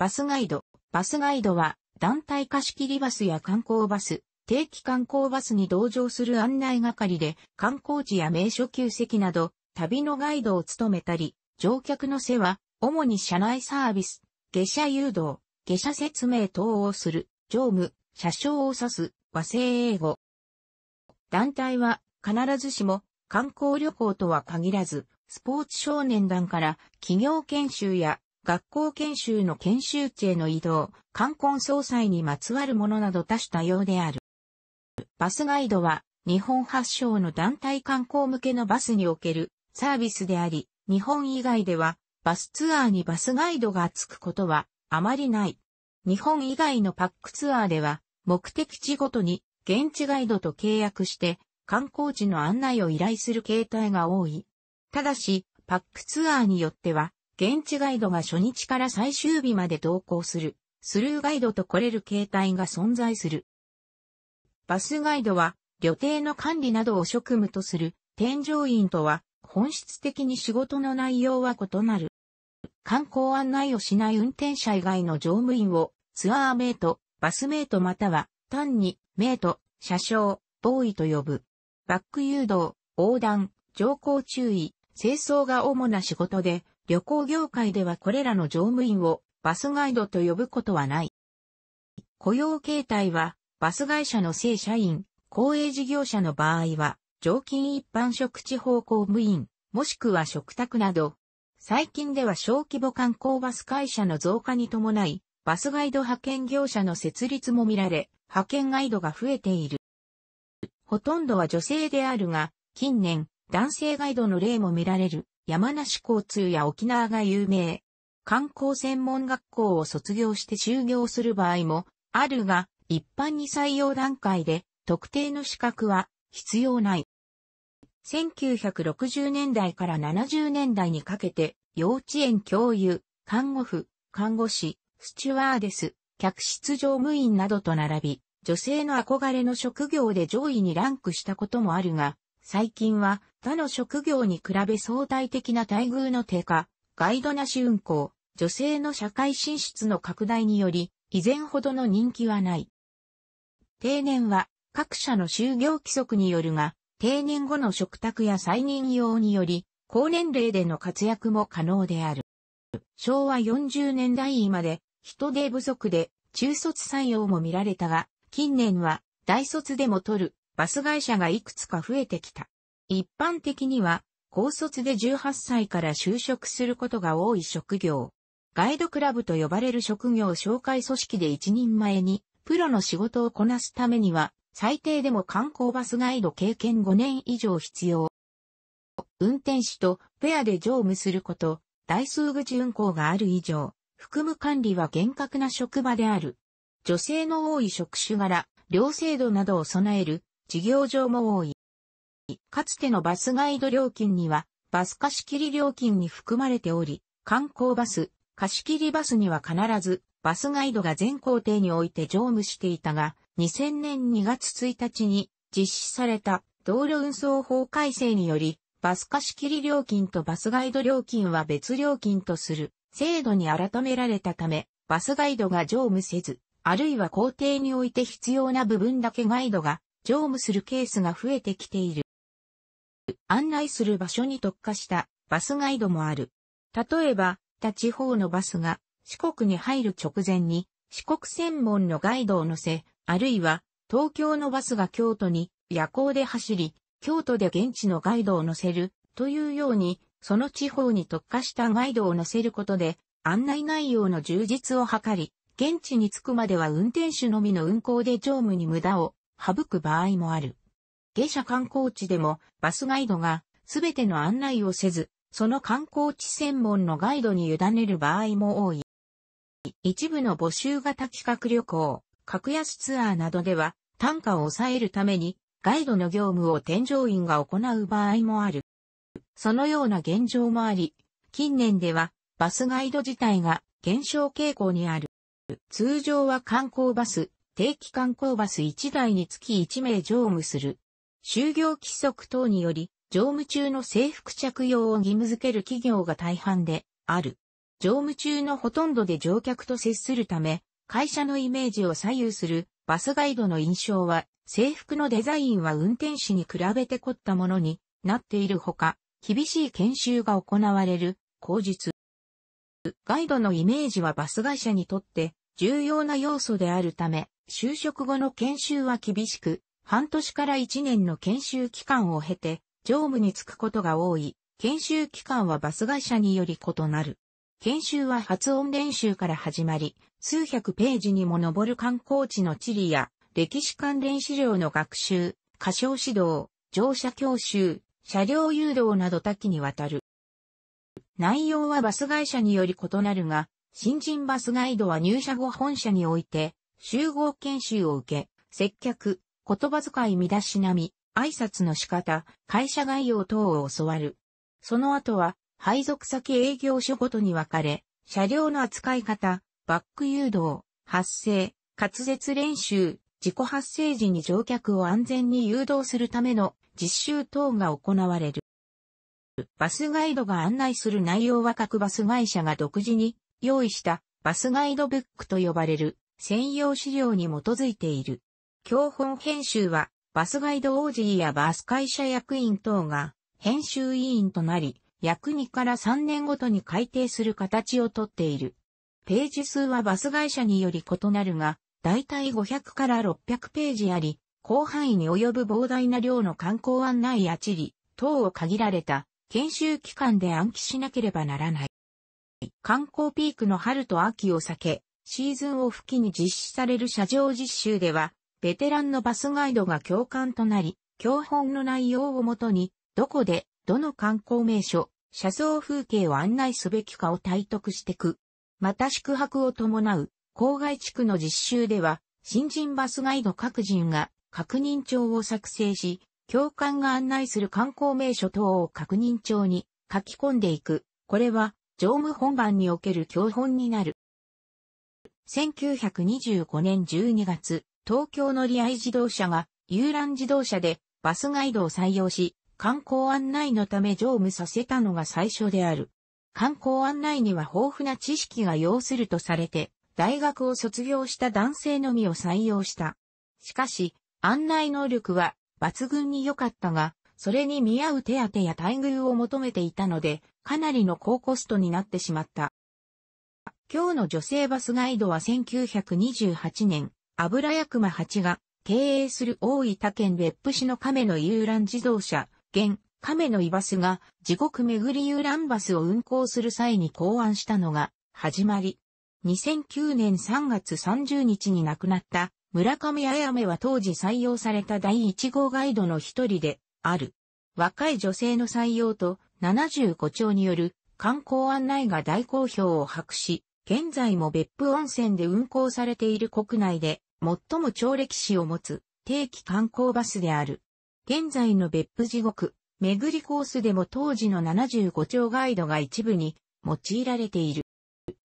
バスガイド。バスガイドは、団体貸切バスや観光バス、定期観光バスに同乗する案内係で、観光地や名所旧跡など、旅のガイドを務めたり、乗客の背は、主に車内サービス、下車誘導、下車説明等をする、乗務、車掌を指す、和製英語。団体は、必ずしも、観光旅行とは限らず、スポーツ少年団から企業研修や学校研修の研修地への移動、冠婚葬祭にまつわるものなど多種多様である。バスガイドは、日本発祥の団体観光向けのバスにおけるサービスであり、日本以外では、バスツアーにバスガイドがつくことはあまりない。日本以外のパックツアーでは、目的地ごとに現地ガイドと契約して、観光地の案内を依頼する形態が多い。ただし、パックツアーによっては、現地ガイドが初日から最終日まで同行する、スルーガイドと来れる形態が存在する。バスガイドは、旅程の管理などを職務とする、添乗員とは、本質的に仕事の内容は異なる。観光案内をしない運転者以外の乗務員を、ツアーメイト、バスメイトまたは、単に、メイト、車掌、ボーイと呼ぶ。バック誘導、横断、乗降注意、清掃が主な仕事で、旅行業界ではこれらの乗務員をバスガイドと呼ぶことはない。雇用形態は、バス会社の正社員、公営事業者の場合は、常勤一般職地方公務員、もしくは食卓など、最近では小規模観光バス会社の増加に伴い、バスガイド派遣業者の設立も見られ、派遣ガイドが増えている。ほとんどは女性であるが、近年、男性ガイドの例も見られる、山梨交通や沖縄が有名。観光専門学校を卒業して就業する場合もあるが、一般に採用段階で特定の資格は必要ない。1960年代から70年代にかけて、幼稚園教諭、看護婦、看護師、スチュワーデス、客室乗務員などと並び、女性の憧れの職業で上位にランクしたこともあるが、最近は他の職業に比べ相対的な待遇の低下、ガイドなし運行、女性の社会進出の拡大により、以前ほどの人気はない。定年は各社の就業規則によるが、定年後の食卓や再任用により、高年齢での活躍も可能である。昭和40年代まで人手不足で中卒採用も見られたが、近年は大卒でも取るバス会社がいくつか増えてきた。一般的には、高卒で18歳から就職することが多い職業。ガイドクラブと呼ばれる職業紹介組織で一人前に、プロの仕事をこなすためには、最低でも観光バスガイド経験5年以上必要。運転手とペアで乗務すること、大数口運行がある以上、含む管理は厳格な職場である。女性の多い職種柄、両制度などを備える事業場も多い。かつてのバスガイド料金には、バス貸切料金に含まれており、観光バス、貸切バスには必ず、バスガイドが全工程において乗務していたが、2000年2月1日に実施された道路運送法改正により、バス貸切料金とバスガイド料金は別料金とする制度に改められたため、バスガイドが乗務せず、あるいは工程において必要な部分だけガイドが乗務するケースが増えてきている。案内する場所に特化したバスガイドもある。例えば、他地方のバスが四国に入る直前に四国専門のガイドを乗せ、あるいは東京のバスが京都に夜行で走り、京都で現地のガイドを乗せるというように、その地方に特化したガイドを乗せることで案内内容の充実を図り、現地に着くまでは運転手のみの運行で乗務に無駄を省く場合もある。下車観光地でもバスガイドがすべての案内をせず、その観光地専門のガイドに委ねる場合も多い。一部の募集型企画旅行、格安ツアーなどでは単価を抑えるためにガイドの業務を添乗員が行う場合もある。そのような現状もあり、近年ではバスガイド自体が減少傾向にある。通常は観光バス、定期観光バス1台につき1名乗務する。就業規則等により、乗務中の制服着用を義務付ける企業が大半である。乗務中のほとんどで乗客と接するため、会社のイメージを左右するバスガイドの印象は、制服のデザインは運転士に比べて凝ったものになっているほか、厳しい研修が行われる、口実。ガイドのイメージはバス会社にとって重要な要素であるため、就職後の研修は厳しく、半年から1年の研修期間を経て、乗務に就くことが多い。研修期間はバス会社により異なる。研修は発音練習から始まり、数百ページにも上る観光地の地理や、歴史関連資料の学習、歌唱指導、乗車教習、車両誘導など多岐にわたる。内容はバス会社により異なるが、新人バスガイドは入社後本社において、集合研修を受け、接客、言葉遣い身だしなみ、挨拶の仕方、会社概要等を教わる。その後は、配属先営業所ごとに分かれ、車両の扱い方、バック誘導、発生、滑舌練習、自己発生時に乗客を安全に誘導するための実習等が行われる。バスガイドが案内する内容は各バス会社が独自に用意したバスガイドブックと呼ばれる専用資料に基づいている。教本編集は、バスガイド OG やバス会社役員等が編集委員となり、約2から3年ごとに改定する形をとっている。ページ数はバス会社により異なるが、だいたい500から600ページあり、広範囲に及ぶ膨大な量の観光案内や地理等を限られた研修期間で暗記しなければならない。観光ピークの春と秋を避け、シーズンオフ期に実施される車上実習では、ベテランのバスガイドが教官となり、教本の内容をもとに、どこで、どの観光名所、車窓風景を案内すべきかを体得してく。また宿泊を伴う、郊外地区の実習では、新人バスガイド各人が確認帳を作成し、教官が案内する観光名所等を確認帳に書き込んでいく。これは、乗務本番における教本になる。1925年12月、東京のリアイ自動車が遊覧自動車でバスガイドを採用し、観光案内のため乗務させたのが最初である。観光案内には豊富な知識が要するとされて、大学を卒業した男性のみを採用した。しかし、案内能力は抜群に良かったが、それに見合う手当や待遇を求めていたので、かなりの高コストになってしまった。今日の女性バスガイドは1928年、油屋熊八が経営する大分県別府市の亀の遊覧自動車、現亀の居バスが地獄巡り遊覧バスを運行する際に考案したのが始まり。2009年3月30日に亡くなった村上彩芽は当時採用された第1号ガイドの一人である。若い女性の採用と75兆による観光案内が大好評を博し、現在も別府温泉で運行されている国内で最も長歴史を持つ定期観光バスである。現在の別府地獄、巡りコースでも当時の75丁ガイドが一部に用いられている。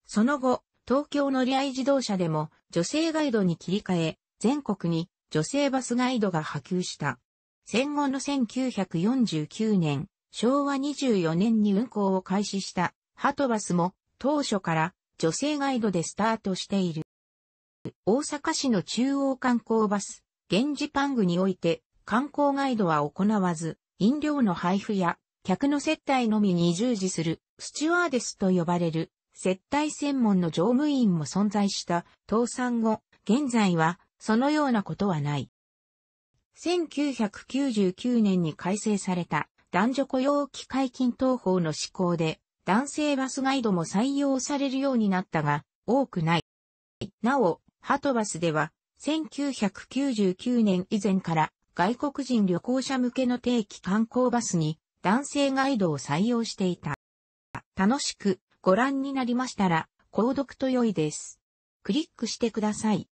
その後、東京乗り合い自動車でも女性ガイドに切り替え、全国に女性バスガイドが波及した。戦後の1949年、昭和24年に運行を開始した、ハトバスも当初から女性ガイドでスタートしている。大阪市の中央観光バス、源氏パングにおいて、観光ガイドは行わず、飲料の配布や、客の接待のみに従事する、スチュワーデスと呼ばれる、接待専門の乗務員も存在した、倒産後、現在は、そのようなことはない。1999年に改正された、男女雇用機会均等法の施行で、男性バスガイドも採用されるようになったが、多くない。なお、ハトバスでは、1999年以前から外国人旅行者向けの定期観光バスに男性ガイドを採用していた。楽しくご覧になりましたら、購読と良いです。クリックしてください。